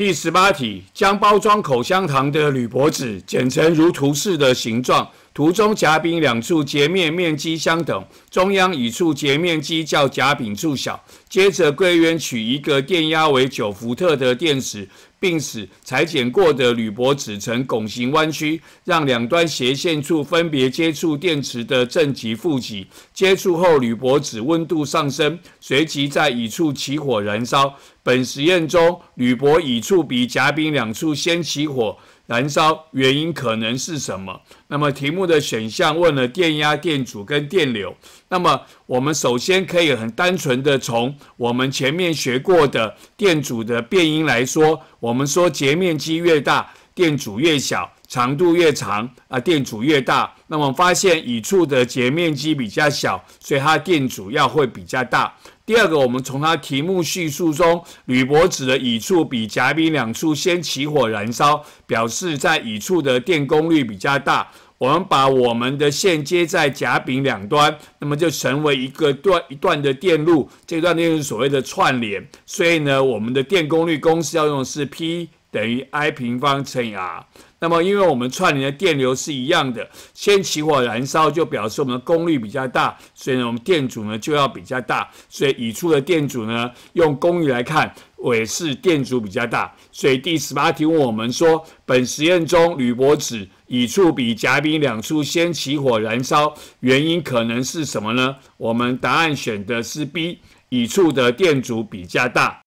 第十八题，将包装口香糖的铝箔纸剪成如图示的形状。图中甲、丙两处截面面积相等，中央乙处截面积较甲、丙处小。接着，柜员取一个电压为九伏特的电池，并使裁剪过的铝箔纸呈拱形弯曲，让两端斜线处分别接触电池的正极、负极。接触后，铝箔纸温度上升，随即在乙处起火燃烧。本实验中，铝箔乙处比甲、丙两处先起火。燃烧原因可能是什么？那么题目的选项问了电压、电阻跟电流。那么我们首先可以很单纯的从我们前面学过的电阻的变音来说，我们说截面积越大，电阻越小。长度越长啊，电阻越大。那么发现乙处的截面积比较小，所以它电阻要会比较大。第二个，我们从它题目叙述中，铝箔纸的乙处比甲丙两处先起火燃烧，表示在乙处的电功率比较大。我们把我们的线接在甲丙两端，那么就成为一个段一段的电路，这段电路所谓的串联。所以呢，我们的电功率公式要用的是 P。等于 I 平方乘以 R。那么，因为我们串联的电流是一样的，先起火燃烧就表示我们的功率比较大，所以呢，我们电阻呢就要比较大。所以乙处的电阻呢，用功率来看，也是电阻比较大。所以第十八题问我们说，本实验中铝箔纸乙处比甲丙两处先起火燃烧，原因可能是什么呢？我们答案选的是 B，乙处的电阻比较大。